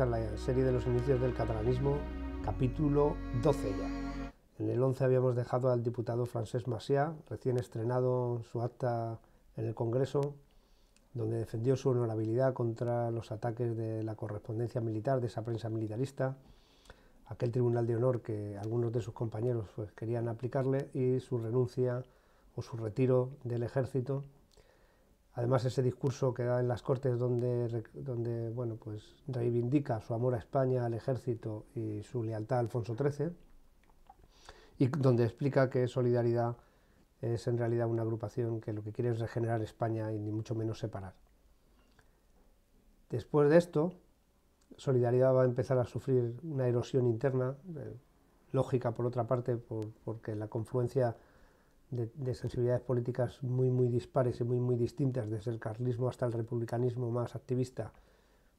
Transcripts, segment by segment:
a la serie de los inicios del catalanismo, capítulo 12 ya. En el 11 habíamos dejado al diputado francés massiat recién estrenado su acta en el Congreso, donde defendió su honorabilidad contra los ataques de la correspondencia militar, de esa prensa militarista, aquel tribunal de honor que algunos de sus compañeros pues, querían aplicarle y su renuncia o su retiro del ejército Además, ese discurso que da en las Cortes donde, donde bueno, pues reivindica su amor a España, al ejército y su lealtad a Alfonso XIII, y donde explica que Solidaridad es en realidad una agrupación que lo que quiere es regenerar España y ni mucho menos separar. Después de esto, Solidaridad va a empezar a sufrir una erosión interna, eh, lógica por otra parte, porque la confluencia de, sensibilidades políticas muy, muy dispares y muy, muy distintas, desde el carlismo hasta el republicanismo más activista,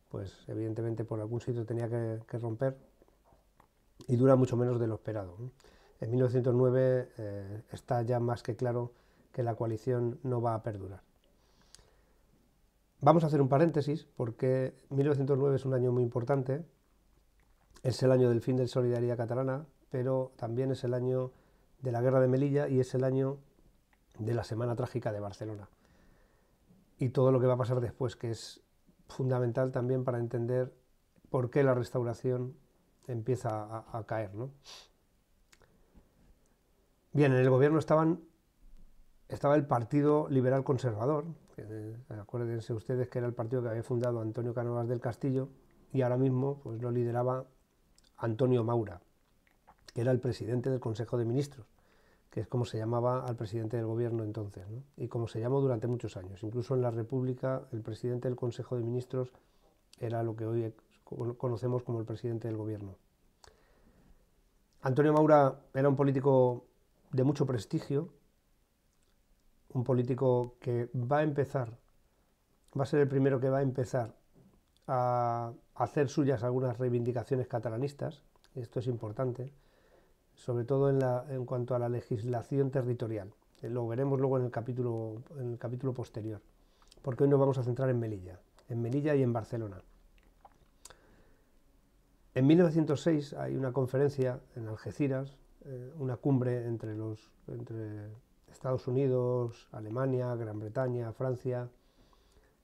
pues evidentemente por algún sitio tenía que, romper y dura mucho menos de lo esperado. En 1909 eh, está ya más que claro que la coalición no va a perdurar. Vamos a hacer un paréntesis porque 1909 es un año muy importante, es el año del fin de la Solidaridad Catalana, pero también es el año de la guerra de Melilla y es el año de la Semana Trágica de Barcelona. Y todo lo que va a pasar después, que es fundamental también para entender por qué la restauración empieza a, caer. Bien, en el gobierno estaban, estaba el Partido Liberal Conservador, eh, acuérdense ustedes que era el partido que había fundado Antonio Canovas del Castillo, y ahora mismo pues, lo lideraba Antonio Maura, que era el presidente del Consejo de Ministros que es como se llamaba al presidente del gobierno entonces, y como se llamó durante muchos años. Incluso en la República, el presidente del Consejo de Ministros era lo que hoy conocemos como el presidente del gobierno. Antonio Maura era un político de mucho prestigio, un político que va a empezar, va a ser el primero que va a empezar a hacer suyas algunas reivindicaciones catalanistas, esto es importante, sobre todo en, la, en cuanto a la legislación territorial. Eh, lo veremos luego en el, capítulo, en el capítulo posterior, porque hoy nos vamos a centrar en Melilla, en Melilla y en Barcelona. En 1906 hay una conferencia en Algeciras, eh, una cumbre entre, los, entre Estados Unidos, Alemania, Gran Bretaña, Francia,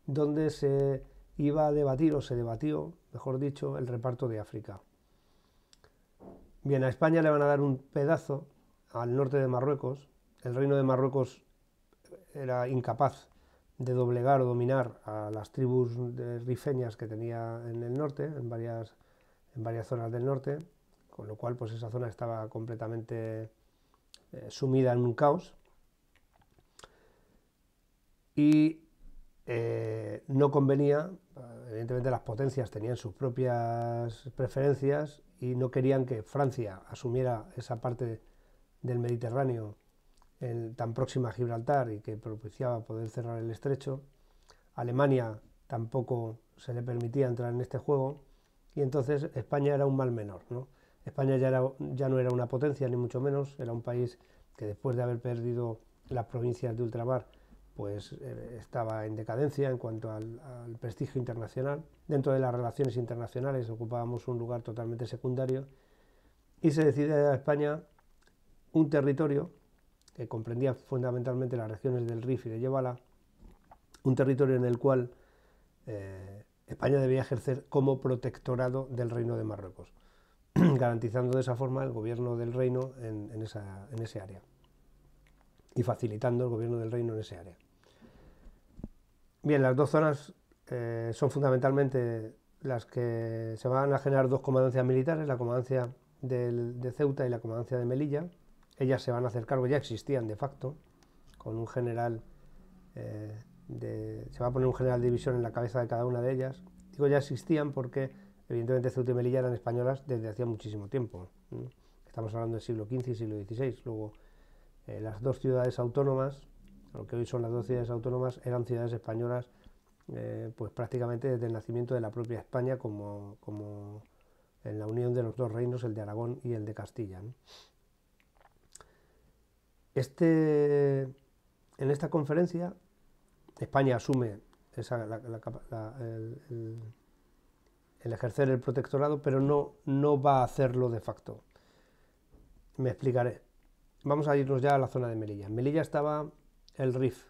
donde se iba a debatir o se debatió, mejor dicho, el reparto de África. Bien, a España le van a dar un pedazo al norte de Marruecos. El reino de Marruecos era incapaz de doblegar o dominar a las tribus rifeñas que tenía en el norte, en varias, en varias zonas del norte, con lo cual pues esa zona estaba completamente eh, sumida en un caos. Y eh, no convenía, evidentemente las potencias tenían sus propias preferencias y no querían que Francia asumiera esa parte del Mediterráneo tan próxima a Gibraltar y que propiciaba poder cerrar el estrecho. Alemania tampoco se le permitía entrar en este juego y entonces España era un mal menor. ¿no? España ya, ya no era una potencia, ni mucho menos, era un país que después de haber perdido las provincias de ultramar pues eh, estaba en decadencia en cuanto al, prestigio internacional. Dentro de las relaciones internacionales ocupábamos un lugar totalmente secundario y se decide a España un territorio que comprendía fundamentalmente las regiones del Rif y de Yebala, un territorio en el cual eh, España debía ejercer como protectorado del Reino de Marruecos, garantizando de esa forma el gobierno del Reino en, esa, en ese área y facilitando el gobierno del Reino en ese área. Bien, las dos zonas eh, son fundamentalmente las que se van a generar dos comandancias militares, la comandancia de Ceuta y la comandancia de Melilla. Ellas se van a hacer cargo, ya existían de facto, con un general, eh, de, se va a poner un general de división en la cabeza de cada una de ellas. Digo, ya existían porque evidentemente Ceuta y Melilla eran españolas desde hacía muchísimo tiempo. Estamos hablando del siglo XV y siglo XVI. Luego, eh, las dos ciudades autónomas lo que hoy son las dos ciudades autónomas, eran ciudades españolas eh, pues prácticamente desde el nacimiento de la propia España como, en la unión de los dos reinos, el de Aragón y el de Castilla. Este, en esta conferencia España asume el, ejercer el protectorado, pero no, no va a hacerlo de facto. Me explicaré. Vamos a irnos ya a la zona de Melilla. Melilla estaba el Rif.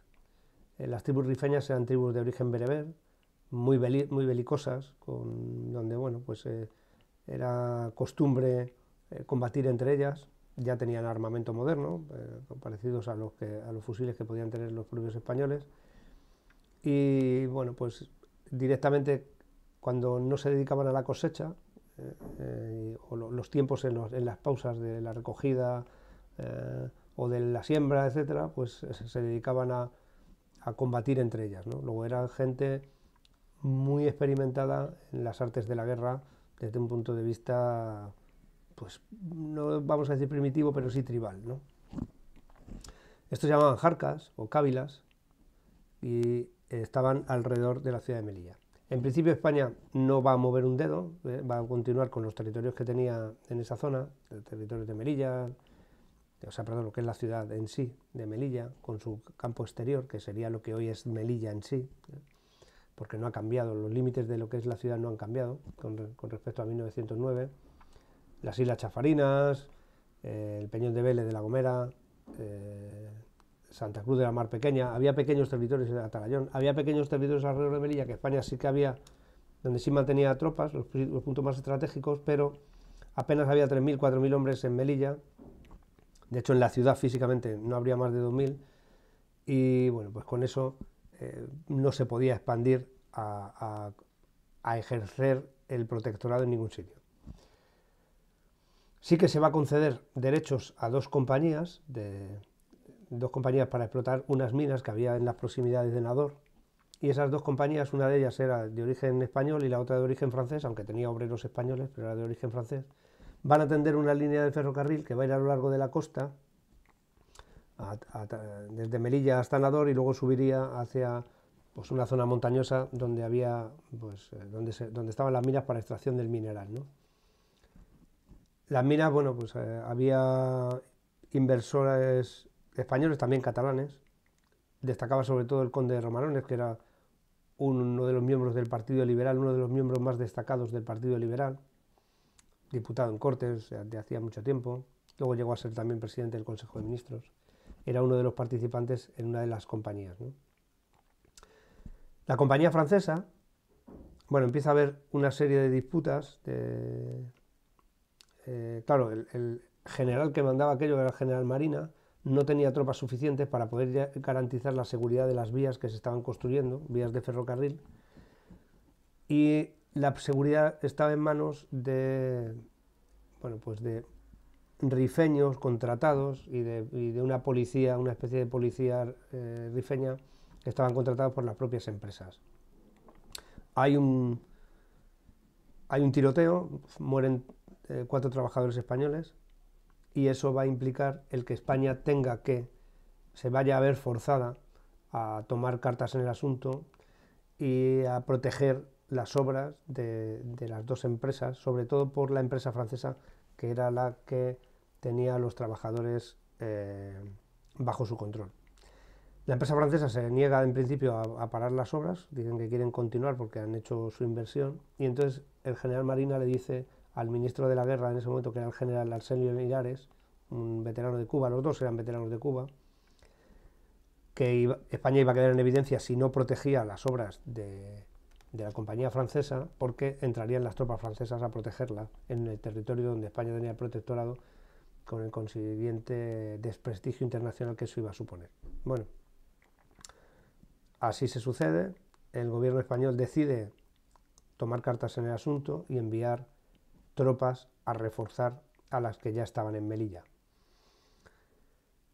Eh, las tribus rifeñas eran tribus de origen bereber, muy, muy belicosas, con, donde bueno, pues eh, era costumbre eh, combatir entre ellas. Ya tenían armamento moderno, parecidos a los, que, a los fusiles que podían tener los propios españoles. Y bueno, pues directamente cuando no se dedicaban a la cosecha, o los tiempos en, las pausas de la recogida, o de la siembra, etcétera, pues eh, se dedicaban a, combatir entre ellas. ¿no? Luego era gente muy experimentada en las artes de la guerra desde un punto de vista, pues no vamos a decir primitivo, pero sí tribal. ¿no? Estos se llamaban jarcas o cávilas y estaban alrededor de la ciudad de Melilla. En principio España no va a mover un dedo, eh, va a continuar con los territorios que tenía en esa zona, territorio de Melilla, o sea, perdón, lo que es la ciudad en sí de Melilla, con su campo exterior, que sería lo que hoy es Melilla en sí, porque no ha cambiado, los límites de lo que es la ciudad no han cambiado con, respecto a 1909, las Islas Chafarinas, eh, el Peñón de Vélez de la Gomera, eh, Santa Cruz de la Mar Pequeña, había pequeños territorios en Atalayón, había pequeños territorios alrededor de Melilla, que España sí que había, donde sí mantenía tropas, los, los puntos más estratégicos, pero apenas había 3.000, 4.000 hombres en Melilla, de hecho, en la ciudad físicamente no habría más de 2.000 y bueno, pues con eso eh, no se podía expandir a, a ejercer el protectorado en ningún sitio. Sí que se va a conceder derechos a dos compañías, de, dos compañías para explotar unas minas que había en las proximidades de Nador. Y esas dos compañías, una de ellas era de origen español y la otra de origen francés, aunque tenía obreros españoles, pero era de origen francés. Van a tender una línea de ferrocarril que va a ir a lo largo de la costa, desde Melilla hasta Nador y luego subiría hacia pues, una zona montañosa donde había pues, eh, donde, donde estaban las minas para extracción del mineral. ¿no? Las minas, bueno, pues eh, había inversores españoles, también catalanes. Destacaba sobre todo el conde de Romanones, que era uno de los miembros del Partido Liberal, uno de los miembros más destacados del Partido Liberal diputado en Cortes de hacía mucho tiempo, luego llegó a ser también presidente del Consejo de Ministros, era uno de los participantes en una de las compañías. La compañía francesa, bueno, empieza a haber una serie de disputas. Eh, claro, el, general que mandaba aquello, era el general Marina, no tenía tropas suficientes para poder garantizar la seguridad de las vías que se estaban construyendo, vías de ferrocarril. Y la seguridad estaba en manos de, bueno, pues de rifeños contratados y de, una policía, una especie de policía eh, rifeña que estaban contratados por las propias empresas. Hay un, hay un tiroteo, mueren eh, cuatro trabajadores españoles y eso va a implicar el que España tenga que, se vaya a ver forzada a tomar cartas en el asunto y a proteger las obras de, las dos empresas, sobre todo por la empresa francesa, que era la que tenía a los trabajadores eh, bajo su control. La empresa francesa se niega en principio a, parar las obras, dicen que quieren continuar porque han hecho su inversión, y entonces el general Marina le dice al ministro de la guerra en ese momento, que era el general Arsenio Linares, un veterano de Cuba, los dos eran veteranos de Cuba, que España iba a quedar en evidencia si no protegía las obras de, de la compañía francesa porque entrarían las tropas francesas a protegerla en el territorio donde España tenía protectorado con el consiguiente desprestigio internacional que eso iba a suponer. Bueno, así se sucede, el gobierno español decide tomar cartas en el asunto y enviar tropas a reforzar a las que ya estaban en Melilla.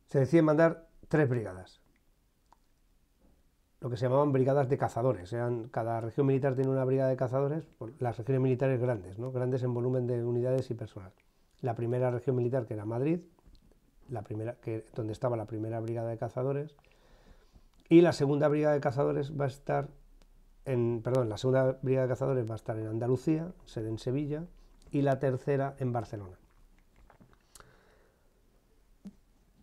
Se decide mandar tres brigadas, lo que se llamaban brigadas de cazadores. cada región militar tiene una brigada de cazadores, pues, las regiones militares grandes, ¿no? grandes en volumen de unidades y personas. La primera región militar, que era Madrid, la primera, donde estaba la primera brigada de cazadores, y la segunda brigada de cazadores va a estar en, perdón, la segunda brigada de cazadores va a estar en Andalucía, sede en Sevilla, y la tercera en Barcelona.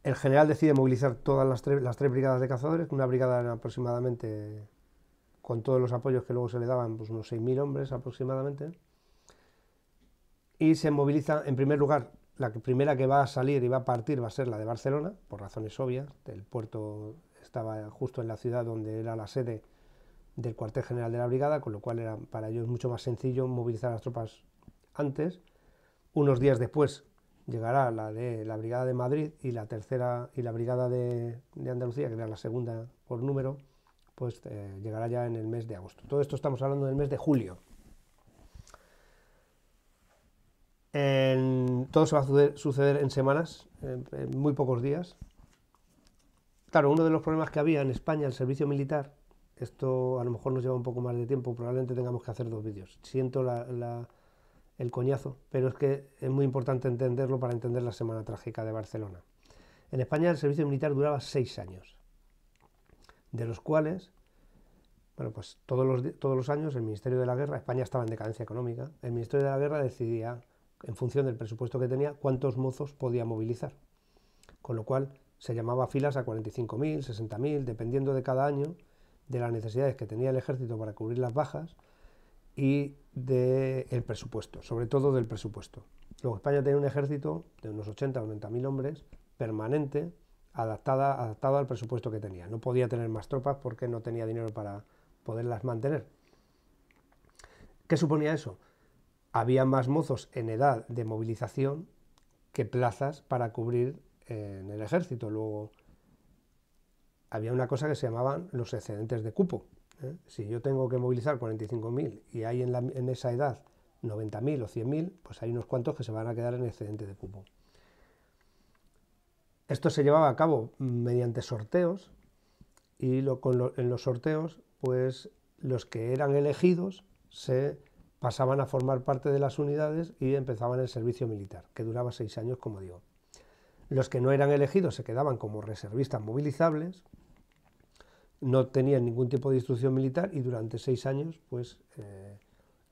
El general decide movilizar todas las, tres brigadas de cazadores, una brigada aproximadamente, con todos los apoyos que luego se le daban, pues unos 6.000 hombres aproximadamente. Y se moviliza, en primer lugar, la primera que va a salir y va a partir va a ser la de Barcelona, por razones obvias. El puerto estaba justo en la ciudad donde era la sede del cuartel general de la brigada, con lo cual era para ellos mucho más sencillo movilizar las tropas antes. Unos días después llegará la de la Brigada de Madrid y la tercera y la Brigada de, Andalucía, que era la segunda por número, pues eh, llegará ya en el mes de agosto. Todo esto estamos hablando del mes de julio. todo se va a suceder en semanas, en, muy pocos días. Claro, uno de los problemas que había en España, el servicio militar, esto a lo mejor nos lleva un poco más de tiempo, probablemente tengamos que hacer dos vídeos. Siento la el coñazo, pero es que es muy importante entenderlo para entender la Semana Trágica de Barcelona. En España el servicio militar duraba seis años, de los cuales, bueno, pues todos los, todos los años el Ministerio de la Guerra, España estaba en decadencia económica, el Ministerio de la Guerra decidía, en función del presupuesto que tenía, cuántos mozos podía movilizar. Con lo cual se llamaba filas a 45.000, 60.000, dependiendo de cada año, de las necesidades que tenía el ejército para cubrir las bajas, y del presupuesto, sobre todo del presupuesto. Luego España tenía un ejército de unos 80 o 90 mil hombres permanente, adaptada, adaptado al presupuesto que tenía. No podía tener más tropas porque no tenía dinero para poderlas mantener. ¿Qué suponía eso? Había más mozos en edad de movilización que plazas para cubrir eh, en el ejército. Luego había una cosa que se llamaban los excedentes de cupo, ¿eh? Si yo tengo que movilizar 45.000 y hay en, en esa edad 90.000 o 100.000, pues hay unos cuantos que se van a quedar en excedente de cupo. Esto se llevaba a cabo mediante sorteos y en los sorteos, pues los que eran elegidos se pasaban a formar parte de las unidades y empezaban el servicio militar, que duraba seis años, como digo. Los que no eran elegidos se quedaban como reservistas movilizables no tenían ningún tipo de instrucción militar y durante seis años pues eh,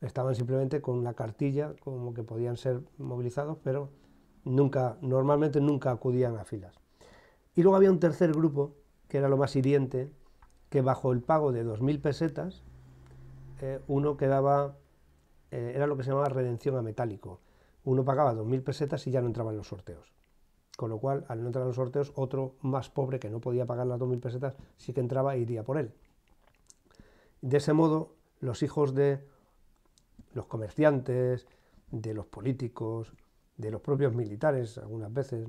estaban simplemente con una cartilla como que podían ser movilizados, pero nunca, normalmente nunca acudían a filas. Y luego había un tercer grupo, que era lo más hiriente, que bajo el pago de 2.000 pesetas, eh, uno quedaba, eh, era lo que se llamaba redención a metálico. Uno pagaba 2.000 pesetas y ya no entraba en los sorteos con lo cual al no entrar en los sorteos otro más pobre que no podía pagar las 2.000 pesetas sí que entraba e iría por él. De ese modo, los hijos de los comerciantes, de los políticos, de los propios militares algunas veces,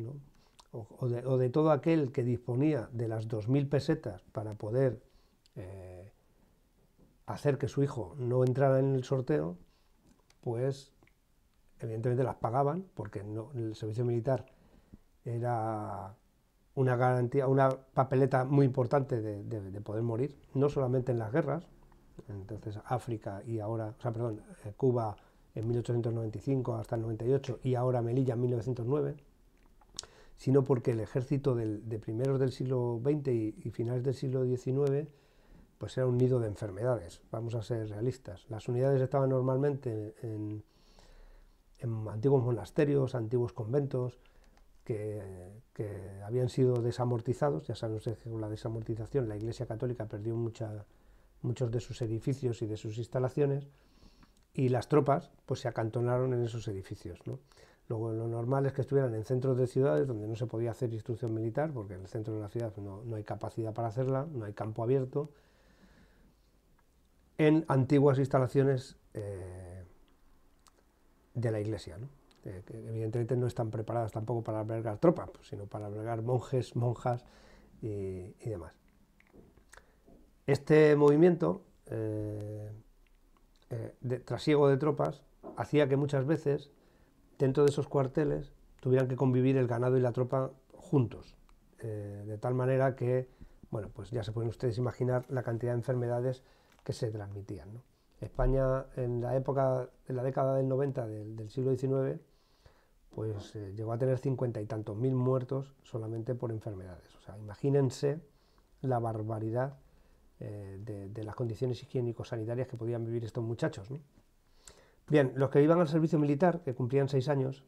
o, de, todo aquel que disponía de las 2.000 pesetas para poder eh, hacer que su hijo no entrara en el sorteo, pues evidentemente las pagaban porque el servicio militar era una garantía, una papeleta muy importante de, poder morir, no solamente en las guerras, entonces África y ahora, o sea, perdón, eh, Cuba en 1895 hasta el 98 y ahora Melilla en 1909, sino porque el ejército de primeros del siglo XX y, finales del siglo XIX pues era un nido de enfermedades, vamos a ser realistas. Las unidades estaban normalmente en antiguos monasterios, antiguos conventos, que, habían sido desamortizados, ya saben ustedes que con la desamortización la Iglesia Católica perdió muchos de sus edificios y de sus instalaciones, y las tropas pues se acantonaron en esos edificios. Luego lo normal es que estuvieran en centros de ciudades donde no se podía hacer instrucción militar, porque en el centro de la ciudad no, hay capacidad para hacerla, no hay campo abierto, en antiguas instalaciones eh, de la iglesia. ¿no? Eh, que evidentemente no están preparadas tampoco para albergar tropas, pues, sino para albergar monjes, monjas y, demás. Este movimiento eh, eh, de trasiego de tropas hacía que muchas veces dentro de esos cuarteles tuvieran que convivir el ganado y la tropa juntos, de tal manera que, bueno, pues ya se pueden ustedes imaginar la cantidad de enfermedades que se transmitían. ¿no? España en la época, de la década del 90 del, siglo XIX, pues eh, llegó a tener cincuenta y tantos mil muertos solamente por enfermedades. O sea, imagínense la barbaridad eh, de, las condiciones higiénico-sanitarias que podían vivir estos muchachos. Bien, los que iban al servicio militar, que cumplían seis años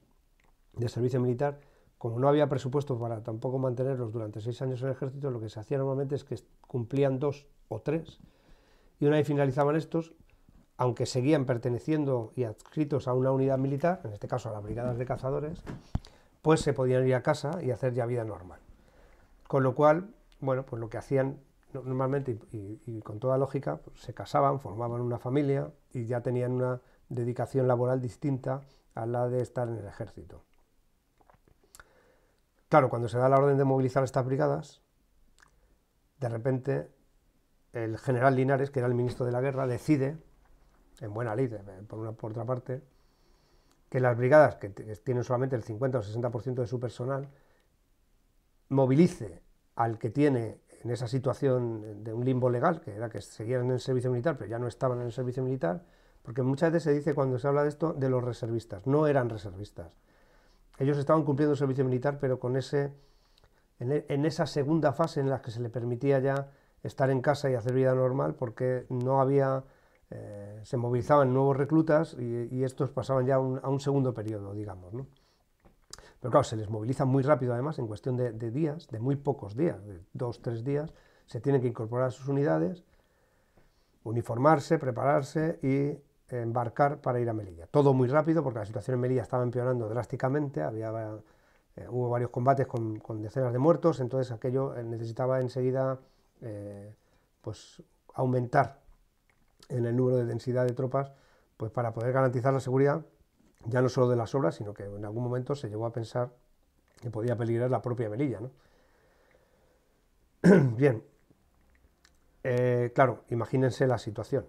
de servicio militar, como no había presupuesto para tampoco mantenerlos durante seis años en el ejército, lo que se hacía normalmente es que cumplían dos o tres, y una vez finalizaban estos, aunque seguían perteneciendo y adscritos a una unidad militar, en este caso a las brigadas de cazadores, pues se podían ir a casa y hacer ya vida normal. Con lo cual, bueno, pues lo que hacían normalmente y, con toda lógica, pues se casaban, formaban una familia y ya tenían una dedicación laboral distinta a la de estar en el ejército. Claro, cuando se da la orden de movilizar estas brigadas, de repente el general Linares, que era el ministro de la guerra, decide en buena ley, por, una, por otra parte, que las brigadas, que tienen solamente el 50 o 60% de su personal, movilice al que tiene en esa situación de un limbo legal, que era que seguían en servicio militar, pero ya no estaban en el servicio militar, porque muchas veces se dice cuando se habla de esto de los reservistas, no eran reservistas. Ellos estaban cumpliendo el servicio militar, pero con ese, en, esa segunda fase en la que se le permitía ya estar en casa y hacer vida normal, porque no había eh, se movilizaban nuevos reclutas y, estos pasaban ya a un segundo periodo, digamos. Pero claro, se les moviliza muy rápido además, en cuestión de, días, de muy pocos días, de dos, tres días, se tienen que incorporar a sus unidades, uniformarse, prepararse y embarcar para ir a Melilla. Todo muy rápido porque la situación en Melilla estaba empeorando drásticamente, había, eh, hubo varios combates con, decenas de muertos, entonces aquello eh, necesitaba enseguida pues, aumentar en el número de densidad de tropas, pues para poder garantizar la seguridad ya no solo de las obras, sino que en algún momento se llegó a pensar que podía peligrar la propia Melilla. Bien, eh, claro, imagínense la situación.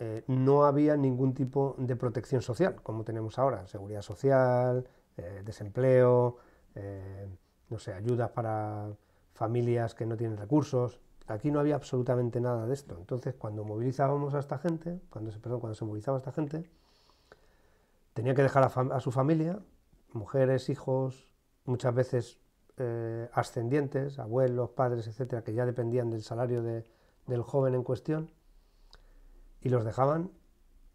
Eh, no había ningún tipo de protección social, como tenemos ahora, seguridad social, eh, desempleo, no sé, ayudas para familias que no tienen recursos, Aquí no había absolutamente nada de esto. Entonces, cuando movilizábamos a esta gente, cuando se, perdón, cuando se movilizaba a esta gente, tenía que dejar a, su familia, mujeres, hijos, muchas veces eh, ascendientes, abuelos, padres, etcétera, que ya dependían del salario del joven en cuestión, y los dejaban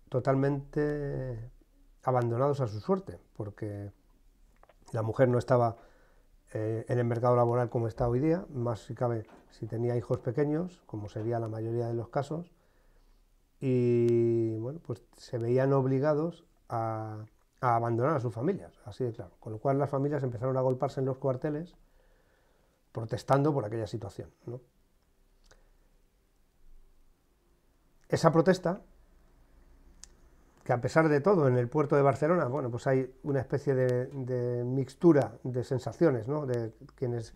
totalmente abandonados a su suerte, porque la mujer no estaba eh, en el mercado laboral como está hoy día, más si cabe si tenía hijos pequeños, como sería la mayoría de los casos, y bueno, pues se veían obligados a, abandonar a sus familias, así de claro. Con lo cual las familias empezaron a golparse en los cuarteles protestando por aquella situación. Esa protesta que a pesar de todo en el puerto de Barcelona, bueno, pues hay una especie de, mixtura de sensaciones, ¿no? De quienes,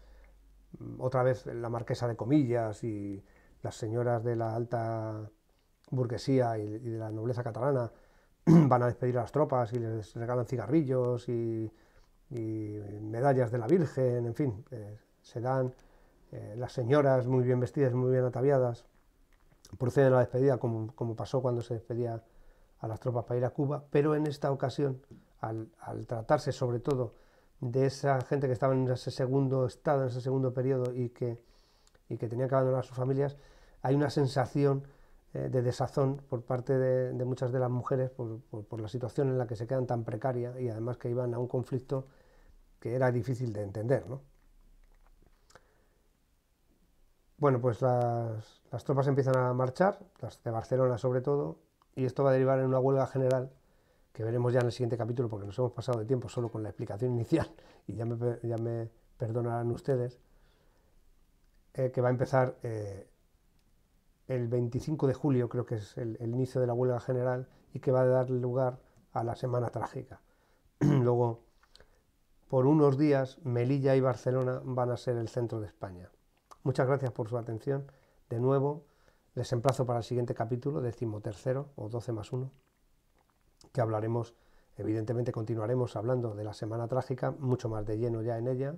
mm, otra vez, la marquesa de comillas y las señoras de la alta burguesía y, de la nobleza catalana van a despedir a las tropas y les regalan cigarrillos y, medallas de la Virgen, en fin, eh, se dan eh, las señoras muy bien vestidas, muy bien ataviadas, proceden a la despedida como, como pasó cuando se despedía a las tropas para ir a Cuba, pero en esta ocasión, al, tratarse sobre todo de esa gente que estaba en ese segundo estado, en ese segundo periodo y que, y que tenía que abandonar a sus familias, hay una sensación eh, de desazón por parte de, muchas de las mujeres por, la situación en la que se quedan tan precaria y además que iban a un conflicto que era difícil de entender. Bueno, pues las, las tropas empiezan a marchar, las de Barcelona sobre todo, y esto va a derivar en una huelga general que veremos ya en el siguiente capítulo porque nos hemos pasado de tiempo solo con la explicación inicial y ya me, ya me perdonarán ustedes, eh, que va a empezar eh, el 25 de julio, creo que es el, el, inicio de la huelga general y que va a dar lugar a la Semana Trágica. Luego, por unos días, Melilla y Barcelona van a ser el centro de España. Muchas gracias por su atención. De nuevo, les emplazo para el siguiente capítulo, décimo tercero o doce más uno, que hablaremos, evidentemente continuaremos hablando de la semana trágica, mucho más de lleno ya en ella,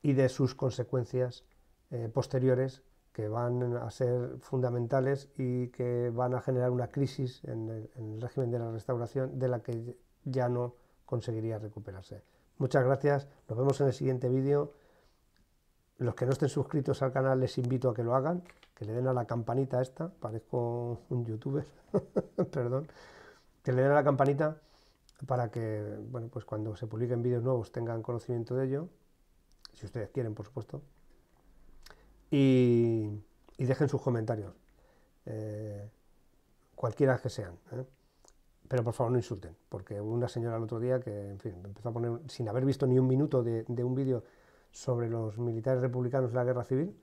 y de sus consecuencias eh, posteriores que van a ser fundamentales y que van a generar una crisis en el régimen de la restauración de la que ya no conseguiría recuperarse. Muchas gracias, nos vemos en el siguiente vídeo los que no estén suscritos al canal les invito a que lo hagan, que le den a la campanita esta, parezco un youtuber, perdón, que le den a la campanita para que, bueno, pues cuando se publiquen vídeos nuevos tengan conocimiento de ello, si ustedes quieren, por supuesto, y, dejen sus comentarios, eh, cualquiera que sean. ¿eh? pero por favor no insulten, porque hubo una señora el otro día que, en fin, empezó a poner, sin haber visto ni un minuto de, de un vídeo, sobre los militares republicanos de la guerra civil,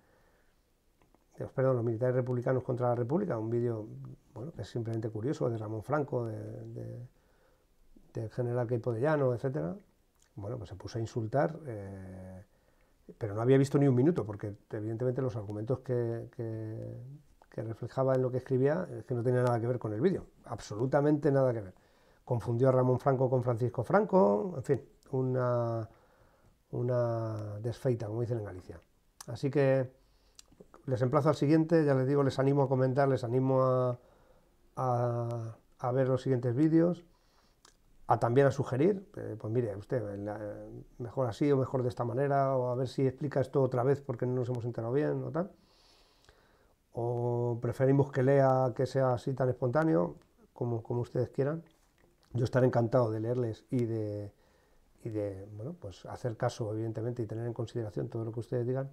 perdón, los militares republicanos contra la República, un vídeo bueno, que es simplemente curioso, de Ramón Franco, del general Queipo de Llano, etc. Bueno, pues se puso a insultar, eh, pero no había visto ni un minuto, porque evidentemente los argumentos que, que reflejaba en lo que escribía es que no tenía nada que ver con el vídeo, absolutamente nada que ver. Confundió a Ramón Franco con Francisco Franco, en fin, una una desfeita, como dicen en Galicia. Así que les emplazo al siguiente, ya les digo, les animo a comentar, les animo a, ver los siguientes vídeos, a también a sugerir, eh, pues mire, usted, eh, eh, mejor así o mejor de esta manera, o a ver si explica esto otra vez porque no nos hemos enterado bien o tal. O preferimos que lea que sea así tan espontáneo, como ustedes quieran. Yo estaré encantado de leerles y de, y de bueno, pues hacer caso, evidentemente, y tener en consideración todo lo que ustedes digan.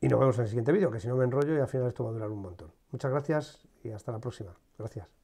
Y nos vemos en el siguiente vídeo, que si no me enrollo y al final esto va a durar un montón. Muchas gracias y hasta la próxima. Gracias.